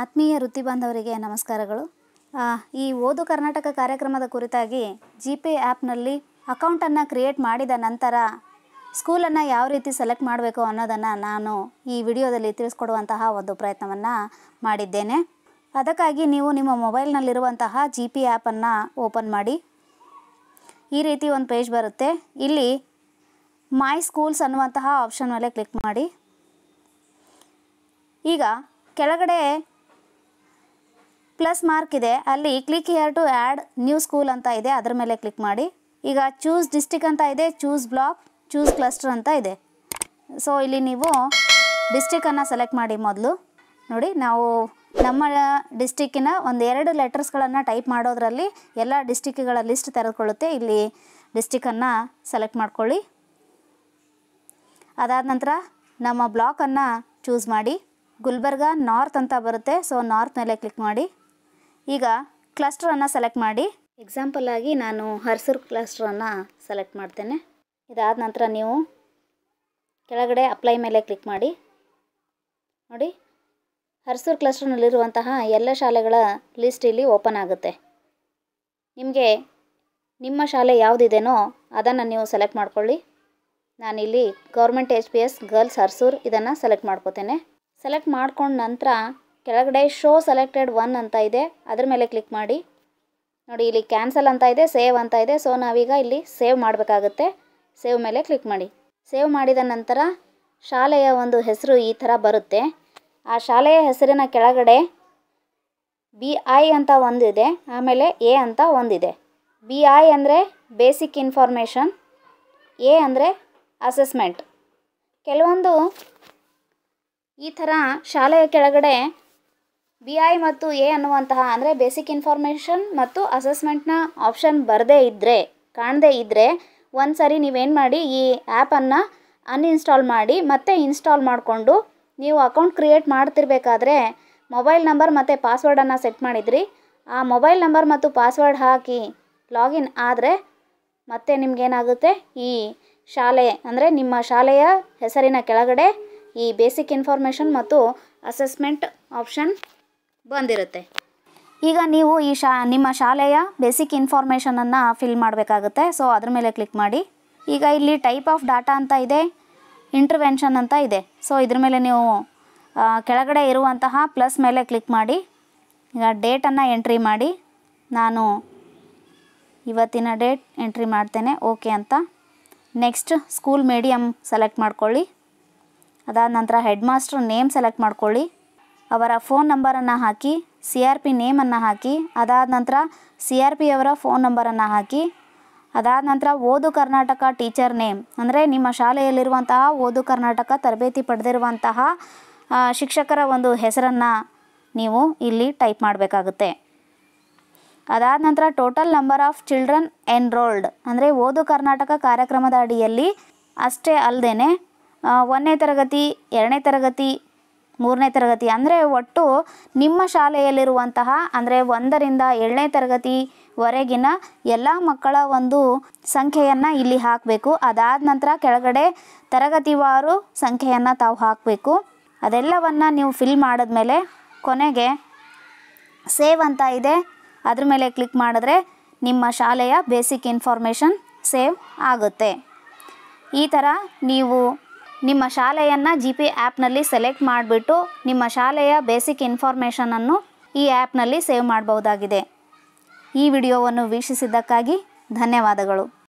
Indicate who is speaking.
Speaker 1: ಆತ್ಮೀಯ ವೃತ್ತಿ ಬಾಂಧವರಿಗೆ ನಮಸ್ಕಾರಗಳು ಈ ಓದು ಕರ್ನಾಟಕ ಕಾರ್ಯಕ್ರಮದ ಕುರಿತಾಗಿ ಜಿ ಪೇ ಆ್ಯಪ್ನಲ್ಲಿ ಅಕೌಂಟನ್ನು ಕ್ರಿಯೇಟ್ ಮಾಡಿದ ನಂತರ ಸ್ಕೂಲನ್ನು ಯಾವ ರೀತಿ ಸೆಲೆಕ್ಟ್ ಮಾಡಬೇಕು ಅನ್ನೋದನ್ನು ನಾನು ಈ ವಿಡಿಯೋದಲ್ಲಿ ತಿಳಿಸ್ಕೊಡುವಂತಹ ಒಂದು ಪ್ರಯತ್ನವನ್ನು ಮಾಡಿದ್ದೇನೆ ಅದಕ್ಕಾಗಿ ನೀವು ನಿಮ್ಮ ಮೊಬೈಲ್ನಲ್ಲಿರುವಂತಹ ಜಿ ಪಿ ಆ್ಯಪನ್ನು ಓಪನ್ ಮಾಡಿ ಈ ರೀತಿ ಒಂದು ಪೇಜ್ ಬರುತ್ತೆ ಇಲ್ಲಿ ಮೈ ಸ್ಕೂಲ್ಸ್ ಅನ್ನುವಂತಹ ಆಪ್ಷನ್ ಮೇಲೆ ಕ್ಲಿಕ್ ಮಾಡಿ ಈಗ ಕೆಳಗಡೆ ಪ್ಲಸ್ ಮಾರ್ಕ್ ಇದೆ ಅಲ್ಲಿ click here to add new school ಅಂತ ಇದೆ ಅದರ ಮೇಲೆ ಕ್ಲಿಕ್ ಮಾಡಿ ಈಗ ಚೂಸ್ ಡಿಸ್ಟಿಕ್ ಅಂತ ಇದೆ ಚೂಸ್ ಬ್ಲಾಕ್ ಚೂಸ್ ಕ್ಲಸ್ಟರ್ ಅಂತ ಇದೆ ಸೊ ಇಲ್ಲಿ ನೀವು ಡಿಸ್ಟಿಕನ್ನು ಸೆಲೆಕ್ಟ್ ಮಾಡಿ ಮೊದಲು ನೋಡಿ ನಾವು ನಮ್ಮ ಡಿಸ್ಟಿಕ್ಕಿನ ಒಂದು ಎರಡು ಲೆಟರ್ಸ್ಗಳನ್ನು ಟೈಪ್ ಮಾಡೋದರಲ್ಲಿ ಎಲ್ಲ ಡಿಸ್ಟಿಕ್ಗಳ ಲಿಸ್ಟ್ ತೆರೆದುಕೊಳ್ಳುತ್ತೆ ಇಲ್ಲಿ ಡಿಸ್ಟಿಕನ್ನು ಸೆಲೆಕ್ಟ್ ಮಾಡ್ಕೊಳ್ಳಿ ಅದಾದ ನಂತರ ನಮ್ಮ ಬ್ಲಾಕನ್ನು ಚೂಸ್ ಮಾಡಿ ಗುಲ್ಬರ್ಗ ನಾರ್ತ್ ಅಂತ ಬರುತ್ತೆ ಸೊ ನಾರ್ತ್ ಮೇಲೆ ಕ್ಲಿಕ್ ಮಾಡಿ ಈಗ ಕ್ಲಸ್ಟರನ್ನು ಸೆಲೆಕ್ಟ್ ಮಾಡಿ ಎಕ್ಸಾಂಪಲ್ ಆಗಿ ನಾನು ಹರ್ಸರ್ ಕ್ಲಸ್ಟರನ್ನು ಸೆಲೆಕ್ಟ್ ಮಾಡ್ತೇನೆ ಇದಾದ ನಂತರ ನೀವು ಕೆಳಗಡೆ ಅಪ್ಲೈ ಮೇಲೆ ಕ್ಲಿಕ್ ಮಾಡಿ ನೋಡಿ ಹರ್ಸೂರು ಕ್ಲಸ್ಟರ್ನಲ್ಲಿರುವಂತಹ ಎಲ್ಲ ಶಾಲೆಗಳ ಲಿಸ್ಟ್ ಇಲ್ಲಿ ಓಪನ್ ಆಗುತ್ತೆ ನಿಮಗೆ ನಿಮ್ಮ ಶಾಲೆ ಯಾವುದಿದೆನೋ ಅದನ್ನು ನೀವು ಸೆಲೆಕ್ಟ್ ಮಾಡ್ಕೊಳ್ಳಿ ನಾನಿಲ್ಲಿ government H P S girls Harsur ಇದನ್ನು ಸೆಲೆಕ್ಟ್ ಮಾಡ್ಕೋತೇನೆ ಸೆಲೆಕ್ಟ್ ಮಾಡ್ಕೊಂಡ ನಂತರ ಕೆಳಗಡೆ ಶೋ ಸೆಲೆಕ್ಟೆಡ್ ಒನ್ ಅಂತ ಇದೆ ಅದ್ರ ಮೇಲೆ ಕ್ಲಿಕ್ ಮಾಡಿ ನೋಡಿ ಇಲ್ಲಿ ಕ್ಯಾನ್ಸಲ್ ಅಂತ ಇದೆ ಸೇವ್ ಅಂತ ಇದೆ ಸೊ ನಾವೀಗ ಇಲ್ಲಿ ಸೇವ್ ಮಾಡಬೇಕಾಗುತ್ತೆ ಸೇವ್ ಮೇಲೆ ಕ್ಲಿಕ್ ಮಾಡಿ ಸೇವ್ ಮಾಡಿದ ನಂತರ ಶಾಲೆಯ ಒಂದು ಹೆಸರು ಈ ಥರ ಬರುತ್ತೆ ಆ ಶಾಲೆಯ ಹೆಸರಿನ ಕೆಳಗಡೆ ಬಿ ಐ ಅಂತ ಒಂದಿದೆ ಆಮೇಲೆ ಎ ಅಂತ ಒಂದಿದೆ ಬಿ ಐ ಅಂದರೆ ಬೇಸಿಕ್ ಇನ್ಫಾರ್ಮೇಷನ್ ಎ ಅಂದರೆ ಅಸೆಸ್ಮೆಂಟ್ ಕೆಲವೊಂದು ಈ ಥರ ಶಾಲೆಯ ಕೆಳಗಡೆ ಬಿ ಐ ಮತ್ತು ಎ ಅನ್ನುವಂತಹ ಅಂದರೆ ಬೇಸಿಕ್ ಇನ್ಫಾರ್ಮೇಷನ್ ಮತ್ತು ಅಸೆಸ್ಮೆಂಟ್ನ ಆಪ್ಷನ್ ಬರದೇ ಇದ್ದರೆ ಕಾಣದೇ ಇದ್ದರೆ ಒಂದು ಸರಿ ನೀವೇನು ಮಾಡಿ ಈ ಆ್ಯಪನ್ನು ಅನ್ಇನ್ಸ್ಟಾಲ್ ಮಾಡಿ ಮತ್ತೆ ಇನ್ಸ್ಟಾಲ್ ಮಾಡಿಕೊಂಡು ನೀವು ಅಕೌಂಟ್ ಕ್ರಿಯೇಟ್ ಮಾಡ್ತಿರ್ಬೇಕಾದ್ರೆ ಮೊಬೈಲ್ ನಂಬರ್ ಮತ್ತು ಪಾಸ್ವರ್ಡನ್ನು ಸೆಟ್ ಮಾಡಿದ್ರಿ ಆ ಮೊಬೈಲ್ ನಂಬರ್ ಮತ್ತು ಪಾಸ್ವರ್ಡ್ ಹಾಕಿ ಲಾಗಿನ್ ಆದರೆ ಮತ್ತೆ ನಿಮಗೇನಾಗುತ್ತೆ ಈ ಶಾಲೆ ಅಂದರೆ ನಿಮ್ಮ ಶಾಲೆಯ ಹೆಸರಿನ ಕೆಳಗಡೆ ಈ ಬೇಸಿಕ್ ಇನ್ಫಾರ್ಮೇಷನ್ ಮತ್ತು ಅಸೆಸ್ಮೆಂಟ್ ಆಪ್ಷನ್ ಬಂದಿರುತ್ತೆ ಈಗ ನೀವು ಈ ಶಾ ನಿಮ್ಮ ಶಾಲೆಯ ಬೇಸಿಕ್ ಇನ್ಫಾರ್ಮೇಷನನ್ನು ಫಿಲ್ ಮಾಡಬೇಕಾಗುತ್ತೆ ಸೊ ಅದ್ರ ಮೇಲೆ ಕ್ಲಿಕ್ ಮಾಡಿ ಈಗ ಇಲ್ಲಿ ಟೈಪ್ ಆಫ್ ಡಾಟಾ ಅಂತ ಇದೆ ಇಂಟ್ರವೆನ್ಷನ್ ಅಂತ ಇದೆ ಸೊ ಇದ್ರ ಮೇಲೆ ನೀವು ಕೆಳಗಡೆ ಇರುವಂತಹ ಪ್ಲಸ್ ಮೇಲೆ ಕ್ಲಿಕ್ ಮಾಡಿ ಈಗ ಡೇಟನ್ನು ಎಂಟ್ರಿ ಮಾಡಿ ನಾನು ಇವತ್ತಿನ ಡೇಟ್ ಎಂಟ್ರಿ ಮಾಡ್ತೇನೆ ಓಕೆ ಅಂತ ನೆಕ್ಸ್ಟ್ ಸ್ಕೂಲ್ ಮೀಡಿಯಮ್ ಸೆಲೆಕ್ಟ್ ಮಾಡ್ಕೊಳ್ಳಿ ಅದಾದ ನಂತರ ಹೆಡ್ ಮಾಸ್ಟರ್ ನೇಮ್ ಸೆಲೆಕ್ಟ್ ಮಾಡ್ಕೊಳ್ಳಿ ಅವರ ಫೋನ್ ನಂಬರನ್ನು ಹಾಕಿ ಸಿ ಆರ್ ಪಿ ನೇಮನ್ನು ಹಾಕಿ ಅದಾದ ನಂತರ ಸಿ ಆರ್ ಪಿ ಅವರ ಫೋನ್ ನಂಬರನ್ನು ಹಾಕಿ ಅದಾದ ನಂತರ ಓದು ಕರ್ನಾಟಕ ಟೀಚರ್ ನೇಮ್ ಅಂದರೆ ನಿಮ್ಮ ಶಾಲೆಯಲ್ಲಿರುವಂತಹ ಓದು ಕರ್ನಾಟಕ ತರಬೇತಿ ಪಡೆದಿರುವಂತಹ ಶಿಕ್ಷಕರ ಒಂದು ಹೆಸರನ್ನು ನೀವು ಇಲ್ಲಿ ಟೈಪ್ ಮಾಡಬೇಕಾಗುತ್ತೆ ಅದಾದ ನಂತರ total number of children enrolled ಅಂದರೆ ಓದು ಕರ್ನಾಟಕ ಕಾರ್ಯಕ್ರಮದ ಅಡಿಯಲ್ಲಿ ಅಷ್ಟೇ ಅಲ್ಲದೇ ಒಂದನೇ ತರಗತಿ ಎರಡನೇ ತರಗತಿ ಮೂರನೇ ತರಗತಿ ಅಂದರೆ ಒಟ್ಟು ನಿಮ್ಮ ಶಾಲೆಯಲ್ಲಿರುವಂತಹ ಅಂದರೆ ಒಂದರಿಂದ ಏಳನೇ ತರಗತಿವರೆಗಿನ ಎಲ್ಲ ಮಕ್ಕಳ ಒಂದು ಸಂಖ್ಯೆಯನ್ನು ಇಲ್ಲಿ ಹಾಕಬೇಕು ಅದಾದ ನಂತರ ಕೆಳಗಡೆ ತರಗತಿವಾರು ಸಂಖ್ಯೆಯನ್ನು ತಾವು ಹಾಕಬೇಕು ಅದೆಲ್ಲವನ್ನು ನೀವು ಫಿಲ್ ಮಾಡಿದ್ಮೇಲೆ ಕೊನೆಗೆ ಸೇವ್ ಅಂತ ಇದೆ ಅದ್ರ ಮೇಲೆ ಕ್ಲಿಕ್ ಮಾಡಿದ್ರೆ ನಿಮ್ಮ ಶಾಲೆಯ ಬೇಸಿಕ್ ಇನ್ಫಾರ್ಮೇಷನ್ ಸೇವ್ ಆಗುತ್ತೆ ಈ ಥರ ನೀವು ನಿಮ್ಮ ಶಾಲೆಯನ್ನು ಜಿ ಪಿ ಆ್ಯಪ್ನಲ್ಲಿ ಸೆಲೆಕ್ಟ್ ಮಾಡಿಬಿಟ್ಟು ನಿಮ್ಮ ಶಾಲೆಯ ಬೇಸಿಕ್ ಇನ್ಫಾರ್ಮೇಷನನ್ನು ಈ ಆ್ಯಪ್ನಲ್ಲಿ ಸೇವ್ ಮಾಡಬಹುದಾಗಿದೆ ಈ ವಿಡಿಯೋವನ್ನು ವೀಕ್ಷಿಸಿದ್ದಕ್ಕಾಗಿ ಧನ್ಯವಾದಗಳು